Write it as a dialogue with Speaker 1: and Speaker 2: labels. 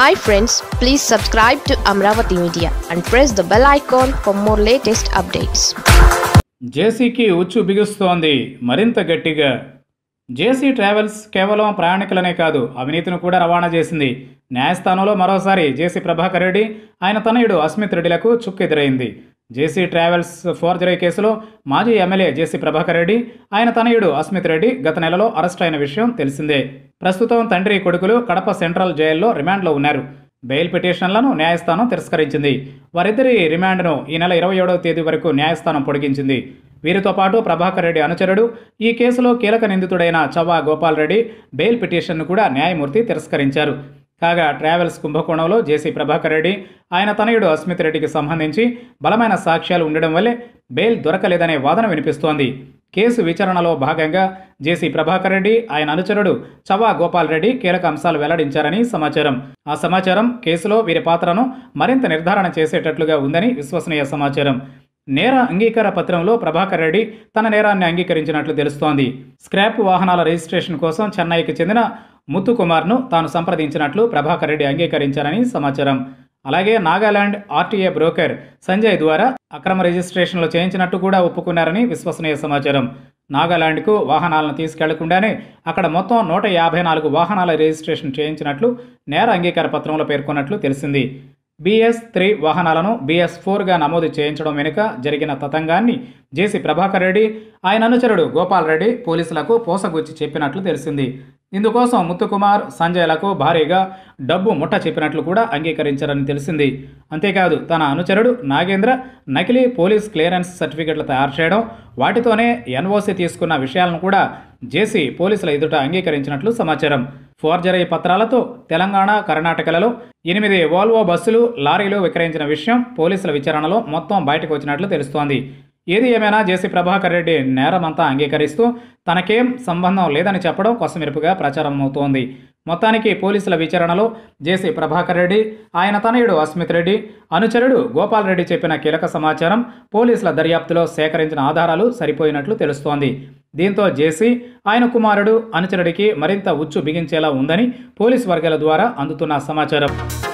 Speaker 1: hi friends please subscribe to Amaravati media and press the bell icon for more latest updates జేసీకి ఉచ్చు బిగుస్తోంది మరింత గట్టిగా జేసీ ట్రావెల్స్ కేవలం ప్రయాణికులనే కాదు అవినీతిని కూడా రవాణా చేసింది న్యాయస్థానంలో మరోసారి జేసీ ప్రభాకర్ రెడ్డి ఆయన తనయుడు అస్మిత్ రెడ్డిలకు చుక్కెదురైంది జేసీ ట్రావెల్స్ ఫోర్జరీ కేసులో మాజీ ఎమ్మెల్యే జేసీ ప్రభాకర్ రెడ్డి ఆయన తనయుడు అస్మిత్ రెడ్డి గత నెలలో అరెస్ట్ అయిన విషయం తెలిసిందే ప్రస్తుతం తండ్రి కొడుకులు కడప సెంట్రల్ జైల్లో రిమాండ్లో ఉన్నారు బెయిల్ పిటిషన్లను న్యాయస్థానం తిరస్కరించింది వారిద్దరి రిమాండ్ను ఈ నెల ఇరవై ఏడవ తేదీ వరకు న్యాయస్థానం పొడిగించింది వీరితో పాటు ప్రభాకర్ రెడ్డి అనుచరుడు ఈ కేసులో కీలక నిందితుడైన చవ్వా గోపాల్ రెడ్డి బెయిల్ పిటిషన్ను కూడా న్యాయమూర్తి తిరస్కరించారు కాగా ట్రావెల్స్ కుంభకోణంలో జేసీ ప్రభాకర్ రెడ్డి ఆయన తనయుడు అస్మిత్ రెడ్డికి సంబంధించి బలమైన సాక్ష్యాలు ఉండడం వల్లే బెయిల్ దొరకలేదనే వాదన వినిపిస్తోంది కేసు విచారణలో భాగంగా జేసీ ప్రభాకర్ రెడ్డి ఆయన అనుచరుడు చవా గోపాల్ రెడ్డి కీలక అంశాలు వెల్లడించారని సమాచారం ఆ సమాచారం కేసులో వీరి పాత్రను మరింత నిర్ధారణ చేసేటట్లుగా ఉందని విశ్వసనీయ సమాచారం నేర అంగీకార పత్రంలో ప్రభాకర్ రెడ్డి తన నేరాన్ని అంగీకరించినట్లు తెలుస్తోంది స్క్రాప్ వాహనాల రిజిస్ట్రేషన్ కోసం చెన్నైకి చెందిన ముత్తుకుమార్ను తాను సంప్రదించినట్లు ప్రభాకర్ రెడ్డి అంగీకరించారని సమాచారం అలాగే నాగాలాండ్ ఆర్టీఏ బ్రోకర్ సంజయ్ ద్వారా అక్రమ రిజిస్ట్రేషన్లు చేయించినట్టు కూడా ఒప్పుకున్నారని విశ్వసనీయ సమాచారం నాగాలాండ్కు వాహనాలను తీసుకెళ్లకుండానే అక్కడ మొత్తం నూట యాభై నాలుగు వాహనాల రిజిస్ట్రేషన్ చేయించినట్లు నేర అంగీకార పత్రంలో పేర్కొన్నట్లు తెలిసింది బీఎస్ త్రీ వాహనాలను బీఎస్ ఫోర్గా నమోదు చేయించడం వెనుక జరిగిన తతంగాన్ని జేసీ ప్రభాకర్ రెడ్డి ఆయన అనుచరుడు గోపాల్ రెడ్డి పోలీసులకు పోసగుచ్చి చెప్పినట్లు తెలిసింది ఇందుకోసం ముత్తుకుమార్ సంజయ్లకు భారీగా డబ్బు ముట్ట చెప్పినట్లు కూడా అంగీకరించారని తెలిసింది అంతేకాదు తన అనుచరుడు నాగేంద్ర నకిలీ పోలీస్ క్లియరెన్స్ సర్టిఫికెట్లు తయారు చేయడం వాటితోనే ఎన్ఓసీ తీసుకున్న విషయాలను కూడా జేసీ పోలీసుల ఎదుట అంగీకరించినట్లు సమాచారం ఫోర్జరీ పత్రాలతో తెలంగాణ కర్ణాటకలలో ఎనిమిది వోల్వో బస్సులు లారీలు విక్రయించిన విషయం పోలీసుల విచారణలో మొత్తం బయటకు వచ్చినట్లు తెలుస్తోంది ఏది ఏమైనా జేసీ ప్రభాకర్ రెడ్డి నేరమంతా అంగీకరిస్తూ తనకేం సంబంధం లేదని చెప్పడం కొసమెరుపుగా ప్రచారం అవుతోంది మొత్తానికి పోలీసుల విచారణలో జేసీ ప్రభాకర్ రెడ్డి ఆయన తనయుడు అస్మిత్ రెడ్డి అనుచరుడు గోపాల్ రెడ్డి చెప్పిన కీలక సమాచారం పోలీసుల దర్యాప్తులో సేకరించిన ఆధారాలు సరిపోయినట్లు తెలుస్తోంది దీంతో జేసీ ఆయన కుమారుడు అనుచరుడికి మరింత ఉచ్చు బిగించేలా ఉందని పోలీసు వర్గాల ద్వారా అందుతున్న సమాచారం